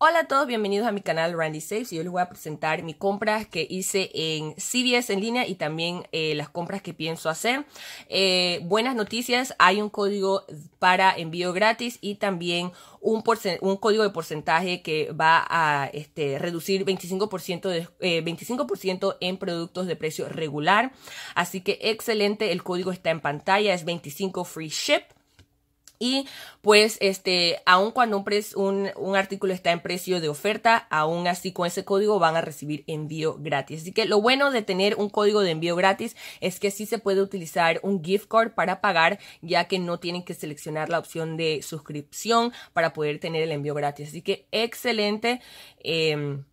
Hola a todos, bienvenidos a mi canal Randy Saves y yo les voy a presentar mi compras que hice en CVS en línea y también eh, las compras que pienso hacer. Eh, buenas noticias, hay un código para envío gratis y también un, código de porcentaje que va a este, reducir 25%, de, 25 eh, en productos de precio regular. Así que excelente, el código está en pantalla, es 25 free ship. Y pues, este, aun cuando un, un, artículo está en precio de oferta, aún así con ese código van a recibir envío gratis. Así que lo bueno de tener un código de envío gratis es que sí se puede utilizar un gift card para pagar, ya que no tienen que seleccionar la opción de suscripción para poder tener el envío gratis. Así que excelente. Em,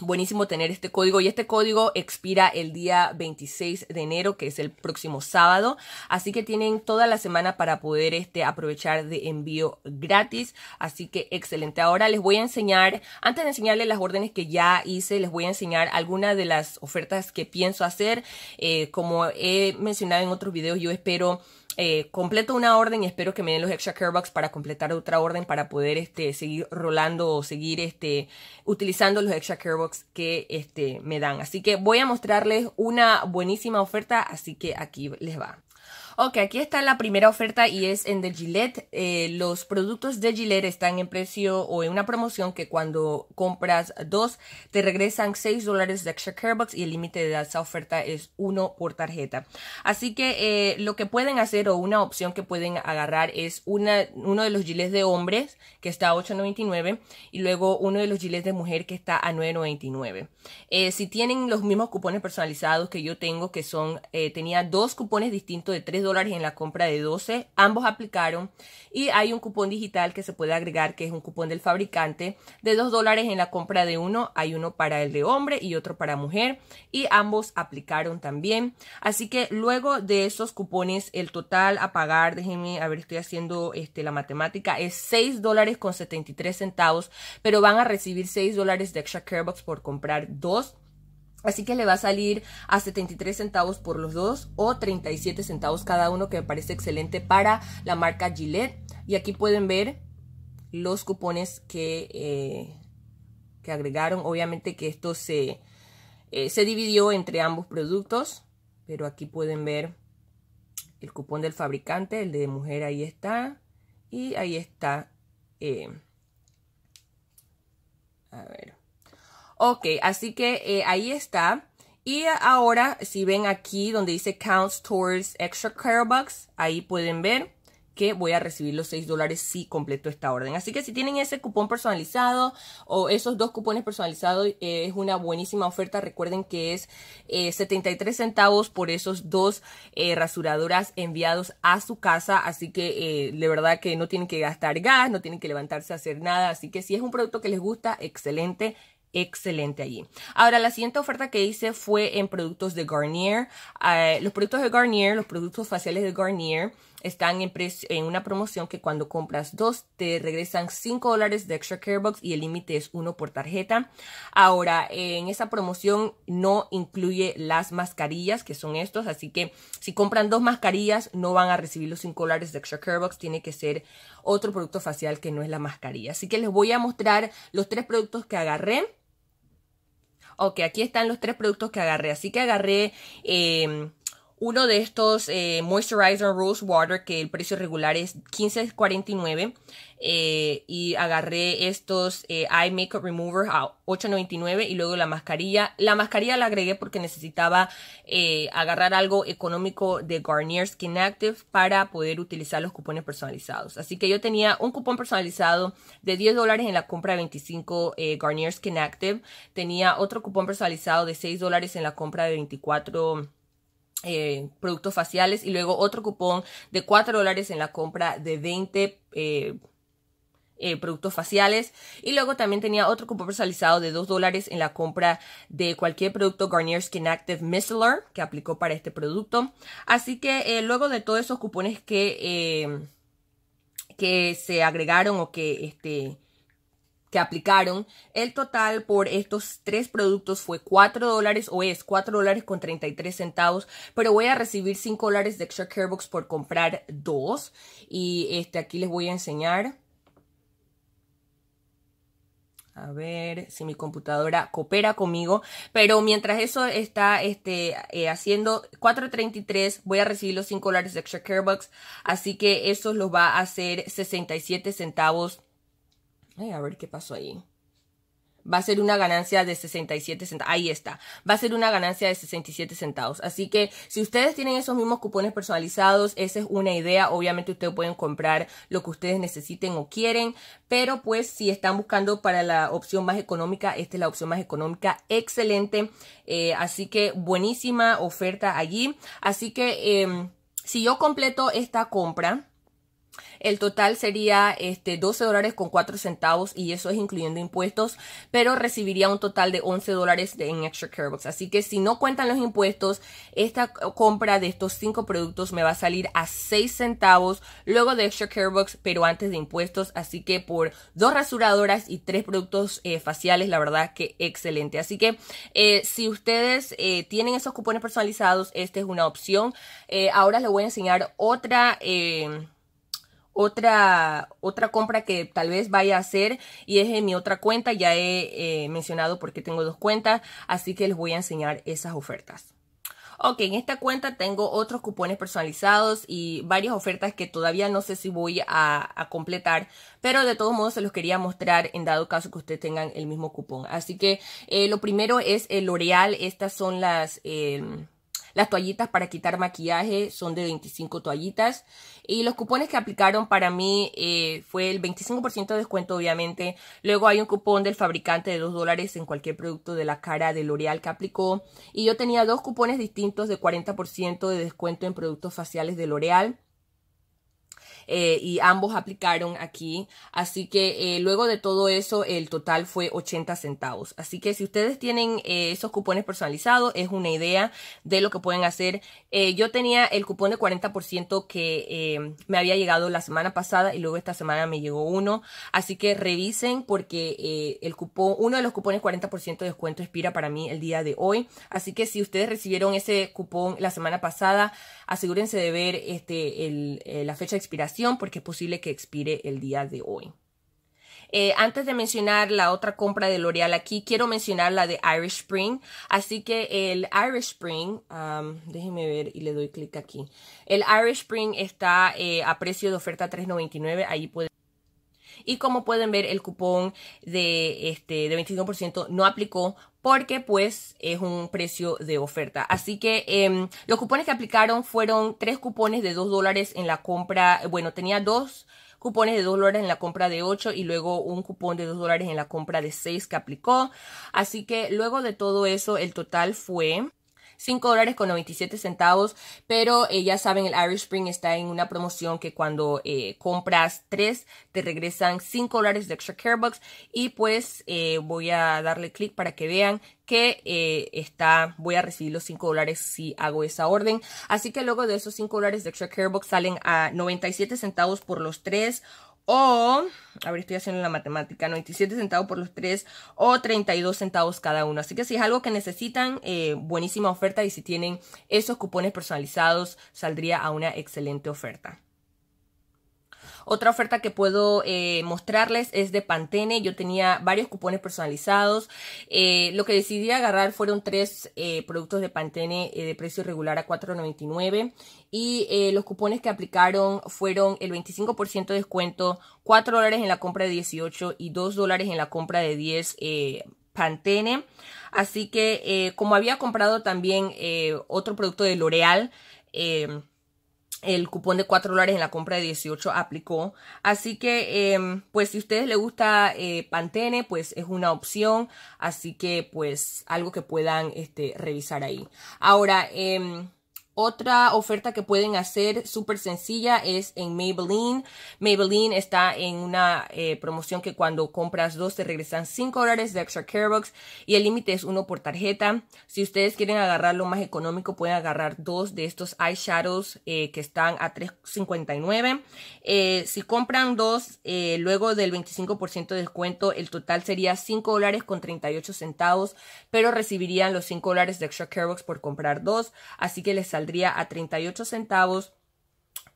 buenísimo tener este código y este código expira el día 26 de enero que es el próximo sábado así que tienen toda la semana para poder este aprovechar de envío gratis así que excelente ahora les voy a enseñar antes de enseñarles las órdenes que ya hice les voy a enseñar algunas de las ofertas que pienso hacer eh, como he mencionado en otros videos yo espero eh, completo una orden y espero que me den los extra care bucks para completar otra orden para poder este, seguir rolando o seguir este, utilizando los extra care bucks que este, me dan. Así que voy a mostrarles una buenísima oferta, así que aquí les va. Ok, aquí está la primera oferta y es en The Gillette. Eh, los productos de Gillette están en precio o en una promoción que cuando compras dos te regresan 6 dólares de extra care Box y el límite de esa oferta es uno por tarjeta. Así que eh, lo que pueden hacer o una opción que pueden agarrar es una, uno de los Gillette de hombres que está a 8.99 y luego uno de los Gillette de mujer que está a 9.99. Eh, si tienen los mismos cupones personalizados que yo tengo que son, tenía dos cupones distintos de 3 en la compra de 12. Ambos aplicaron y hay un cupón digital que se puede agregar que es un cupón del fabricante de 2 dólares en la compra de uno. Hay uno para el de hombre y otro para mujer y ambos aplicaron también. Así que luego de esos cupones el total a pagar, déjenme, a ver, estoy haciendo este, la matemática, es 6 dólares con 73 centavos, pero van a recibir 6 dólares de extra box por comprar dos Así que le va a salir a 73 centavos por los dos o 37 centavos cada uno, que me parece excelente para la marca Gillette. Y aquí pueden ver los cupones que, eh, que agregaron. Obviamente que esto eh, se, dividió entre ambos productos, pero aquí pueden ver el cupón del fabricante, el de mujer ahí está. Y ahí está. Eh, a ver. Ok, así que eh, ahí está. Y ahora, si ven aquí donde dice Counts Towards Extra Care Bucks, ahí pueden ver que voy a recibir los 6 dólares si completo esta orden. Así que si tienen ese cupón personalizado o esos dos cupones personalizados, eh, es una buenísima oferta. Recuerden que es 73 eh, centavos por esos dos rasuradoras enviados a su casa. Así que de verdad que no tienen que gastar gas, no tienen que levantarse a hacer nada. Así que si es un producto que les gusta, excelente excelente allí. Ahora, la siguiente oferta que hice fue en productos de Garnier. Eh, los productos de Garnier, los productos faciales de Garnier, están en, una promoción que cuando compras dos te regresan 5 dólares de extra care box y el límite es uno por tarjeta. Ahora, en esa promoción no incluye las mascarillas, que son estos, así que si compran dos mascarillas no van a recibir los 5 dólares de extra care box tiene que ser otro producto facial que no es la mascarilla. Así que les voy a mostrar los tres productos que agarré ok, aquí están los tres productos que agarré. Así que agarré eh, uno de estos eh, Moisturizer Rose Water, que el precio regular es $15.49. Eh, y agarré estos eh, Eye Makeup Remover a $8.99 y luego la mascarilla. La mascarilla la agregué porque necesitaba eh, agarrar algo económico de Garnier Skin Active para poder utilizar los cupones personalizados. Así que yo tenía un cupón personalizado de 10 dólares en la compra de 25 Garnier Skin Active. Tenía otro cupón personalizado de 6 dólares en la compra de 24 eh, productos faciales y luego otro cupón de 4 dólares en la compra de 20 eh, eh, productos faciales y luego también tenía otro cupón personalizado de 2 dólares en la compra de cualquier producto Garnier Skin Active Micellar que aplicó para este producto así que luego de todos esos cupones que que se agregaron o que este que aplicaron, el total por estos tres productos fue 4 dólares o es 4 dólares con 33 centavos, pero voy a recibir 5 dólares de extra Care box por comprar dos y este aquí les voy a enseñar. A ver si mi computadora coopera conmigo. Pero mientras eso está este, eh, haciendo 4.33, voy a recibir los 5 dólares de extra Care box Así que eso los va a hacer 67 centavos a ver qué pasó ahí. Va a ser una ganancia de 67 centavos. Ahí está. Va a ser una ganancia de 67 centavos. Así que si ustedes tienen esos mismos cupones personalizados, esa es una idea. Obviamente ustedes pueden comprar lo que ustedes necesiten o quieren. Pero pues si están buscando para la opción más económica, esta es la opción más económica. Excelente. Eh, así que buenísima oferta allí. Así que em, si yo completo esta compra el total sería este, 12 dólares con 4 centavos y eso es incluyendo impuestos, pero recibiría un total de 11 dólares en Extra Carebox. Así que si no cuentan los impuestos, esta compra de estos 5 productos me va a salir a 6 centavos luego de Extra Carebox, pero antes de impuestos. Así que por dos rasuradoras y tres productos eh, faciales, la verdad que excelente. Así que eh, si ustedes eh, tienen esos cupones personalizados, esta es una opción. ahora les voy a enseñar otra otra, otra compra que tal vez vaya a hacer y es en mi otra cuenta, ya he eh, mencionado porque tengo dos cuentas, así que les voy a enseñar esas ofertas. Ok, en esta cuenta tengo otros cupones personalizados y varias ofertas que todavía no sé si voy a, completar, pero de todos modos se los quería mostrar en dado caso que ustedes tengan el mismo cupón. Así que eh, lo primero es el L'Oreal, estas son las... Eh, las toallitas para quitar maquillaje son de 25 toallitas. Y los cupones que aplicaron para mí eh, fue el 25% de descuento, obviamente. Luego hay un cupón del fabricante de 2 dólares en cualquier producto de la cara de L'Oreal que aplicó. Y yo tenía dos cupones distintos de 40% de descuento en productos faciales de L'Oreal. Eh, y ambos aplicaron aquí. Así que eh, luego de todo eso el total fue 80 centavos. Así que si ustedes tienen eh, esos cupones personalizados es una idea de lo que pueden hacer. yo tenía el cupón de 40% que me había llegado la semana pasada y luego esta semana me llegó uno. Así que revisen porque el cupón, uno de los cupones 40% de descuento expira para mí el día de hoy. Así que si ustedes recibieron ese cupón la semana pasada, asegúrense de ver este, la fecha de expiración porque es posible que expire el día de hoy. Eh, antes de mencionar la otra compra de L'Oreal aquí, quiero mencionar la de Irish Spring. Así que el Irish Spring, um, déjenme ver y le doy clic aquí. El Irish Spring está eh, a precio de oferta $3.99. Ahí puede. Y como pueden ver, el cupón de, este, de 25% no aplicó porque pues es un precio de oferta. Así que em, los cupones que aplicaron fueron tres cupones de dos dólares en la compra, bueno, tenía dos cupones de dos dólares en la compra de ocho. y luego un cupón de dos dólares en la compra de seis que aplicó. Así que luego de todo eso, el total fue 5 dólares con 97 centavos, pero eh, ya saben, el Irish Spring está en una promoción que cuando eh, compras 3 te regresan 5 dólares de extra care box y pues eh, voy a darle clic para que vean que está, voy a recibir los 5 dólares si hago esa orden. Así que luego de esos 5 dólares de extra care box salen a 97 centavos por los 3 o, a ver, estoy haciendo la matemática, 97 centavos por los tres o 32 centavos cada uno. Así que si es algo que necesitan, eh, buenísima oferta y si tienen esos cupones personalizados, saldría a una excelente oferta. Otra oferta que puedo eh, mostrarles es de Pantene. Yo tenía varios cupones personalizados. Eh, lo que decidí agarrar fueron tres eh, productos de Pantene de precio regular a $4.99. Y los cupones que aplicaron fueron el 25% de descuento, 4 en la compra de 18 y 2 dólares en la compra de 10 Pantene. Así que como había comprado también otro producto de L'Oreal, el cupón de 4 dólares en la compra de 18 aplicó. Así que, em, pues si a ustedes les gusta eh, Pantene, pues es una opción. Así que, pues algo que puedan este, revisar ahí. Ahora, eh, otra oferta que pueden hacer súper sencilla es en Maybelline. Maybelline está en una eh, promoción que cuando compras dos te regresan 5 dólares de extra care box y el límite es uno por tarjeta. Si ustedes quieren agarrar lo más económico pueden agarrar dos de estos eyeshadows eh, que están a $3.59. Eh, si compran dos, luego del 25% de descuento el total sería 5 dólares con 38 centavos, pero recibirían los 5 dólares de extra care box por comprar dos, así que les sal a 38 centavos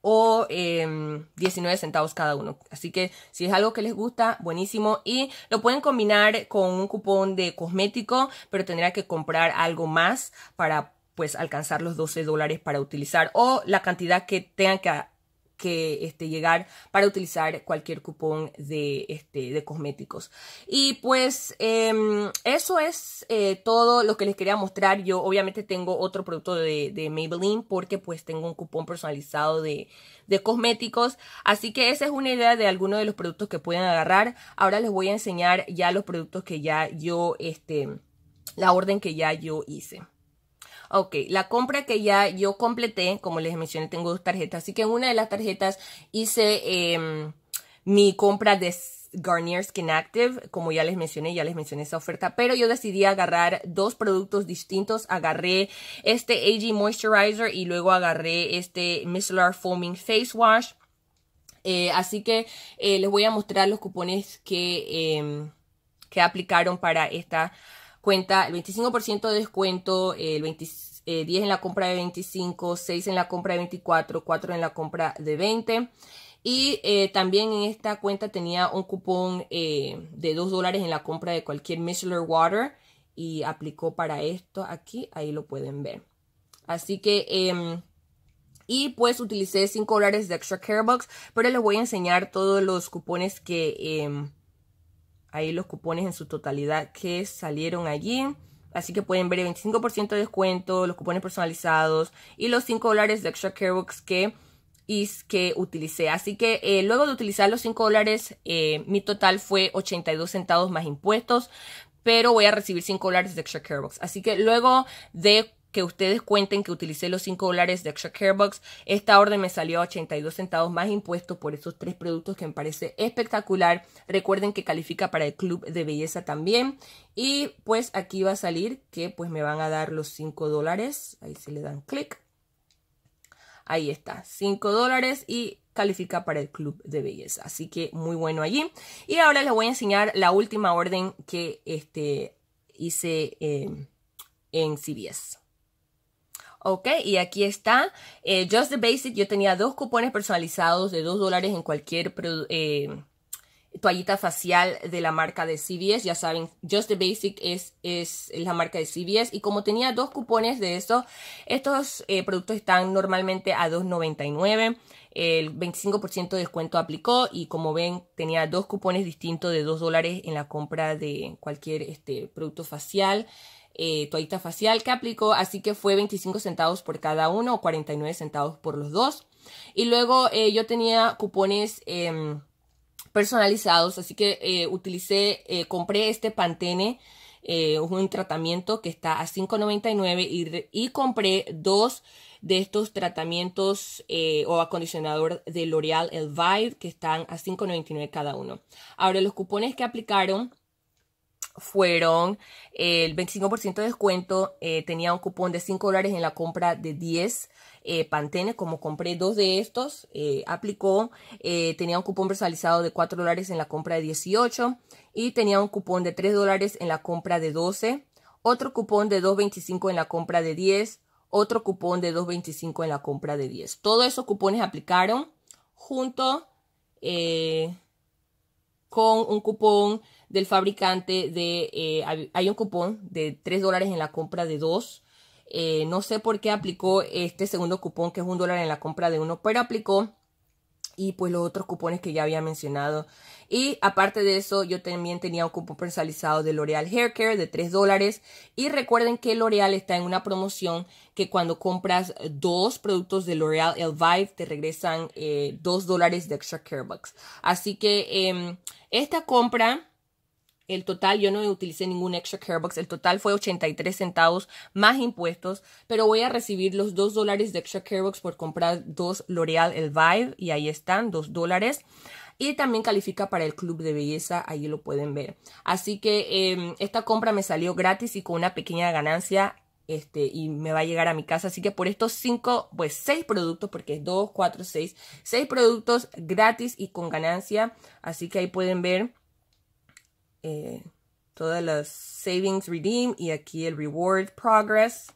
o 19 em, centavos cada uno. Así que si es algo que les gusta, buenísimo. Y lo pueden combinar con un cupón de cosmético, pero tendría que comprar algo más para pues alcanzar los 12 dólares para utilizar o la cantidad que tengan que que este, llegar para utilizar cualquier cupón de, este, de cosméticos. Y pues em, eso es eh, todo lo que les quería mostrar. Yo obviamente tengo otro producto de, de Maybelline porque pues tengo un cupón personalizado de, de cosméticos. Así que esa es una idea de algunos de los productos que pueden agarrar. Ahora les voy a enseñar ya los productos que ya yo, este, la orden que ya yo hice. Ok, la compra que ya yo completé, como les mencioné, tengo dos tarjetas, así que en una de las tarjetas hice em, mi compra de Garnier Skin Active, como ya les mencioné, ya les mencioné esa oferta, pero yo decidí agarrar dos productos distintos, agarré este AG Moisturizer y luego agarré este Micellar Foaming Face Wash, eh, así que eh, les voy a mostrar los cupones que, em, que aplicaron para esta cuenta el 25% de descuento, el 10 eh, en la compra de 25, 6 en la compra de 24, 4 en la compra de 20. Y eh, también en esta cuenta tenía un cupón eh, de 2 dólares en la compra de cualquier Michelin Water y aplicó para esto aquí, ahí lo pueden ver. Así que, em, y pues utilicé 5 dólares de Extra Care Box, pero les voy a enseñar todos los cupones que em, ahí los cupones en su totalidad que salieron allí. Así que pueden ver el 25% de descuento, los cupones personalizados y los 5 dólares de extra carebox que, que utilicé. Así que eh, luego de utilizar los 5 dólares, eh, mi total fue 82 centavos más impuestos, pero voy a recibir 5 dólares de extra care box. Así que luego de que ustedes cuenten que utilicé los 5 dólares de Extra Care Box. Esta orden me salió a 82 centavos más impuestos por esos tres productos que me parece espectacular. Recuerden que califica para el club de belleza también. Y pues aquí va a salir que pues me van a dar los 5 dólares. Ahí se le dan clic. Ahí está, 5 dólares y califica para el club de belleza. Así que muy bueno allí. Y ahora les voy a enseñar la última orden que este, hice eh, en CBS. ¿ok? Y aquí está, eh, Just the Basic, yo tenía dos cupones personalizados de 2 dólares en cualquier eh, toallita facial de la marca de CVS, ya saben, Just the Basic es, es la marca de CVS y como tenía dos cupones de eso, estos eh, productos están normalmente a 2.99 el 25% de descuento aplicó y como ven tenía dos cupones distintos de 2 dólares en la compra de cualquier este, producto facial eh, toallita facial que aplicó, así que fue 25 centavos por cada uno o 49 centavos por los dos. Y luego eh, yo tenía cupones em, personalizados, así que eh, utilicé, compré este Pantene, un tratamiento que está a 5.99 y, y compré dos de estos tratamientos o acondicionador de L'Oreal El Vibe que están a $5.99 cada uno. Ahora, los cupones que aplicaron fueron eh, el 25% de descuento, eh, tenía un cupón de 5 dólares en la compra de 10 eh, Pantene, como compré dos de estos, eh, aplicó, tenía un cupón personalizado de 4 dólares en la compra de 18 y tenía un cupón de 3 dólares en la compra de 12, otro cupón de 2.25 en la compra de 10, otro cupón de 2.25 en la compra de 10. Todos esos cupones aplicaron junto con un cupón del fabricante de... Eh, hay un cupón de 3 dólares en la compra de dos. Eh, no sé por qué aplicó este segundo cupón que es un dólar en la compra de uno, pero aplicó. Y pues los otros cupones que ya había mencionado. Y aparte de eso, yo también tenía un cupón personalizado de L'Oreal Hair Care de 3 dólares. Y recuerden que L'Oreal está en una promoción que cuando compras dos productos de L'Oreal El te regresan 2 eh, dólares de extra care bucks. Así que em, esta compra el total, yo no utilicé ningún extra Care box el total fue 83 centavos más impuestos, pero voy a recibir los 2 dólares de extra Care box por comprar dos L'Oreal El Vibe y ahí están, 2 dólares. Y también califica para el club de belleza, ahí lo pueden ver. Así que em, esta compra me salió gratis y con una pequeña ganancia este, y me va a llegar a mi casa. Así que por estos 5, pues 6 productos, porque es 2, 4, 6, 6 productos gratis y con ganancia. Así que ahí pueden ver eh, todas las savings redeem y aquí el reward progress.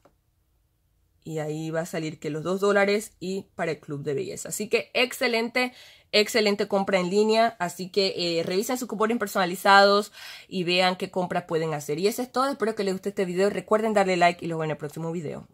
Y ahí va a salir que los 2 dólares y para el club de belleza. Así que excelente, excelente compra en línea. Así que eh, revisen sus cupones personalizados y vean qué compras pueden hacer. Y eso es todo. Espero que les guste este video. Recuerden darle like y los veo en el próximo video.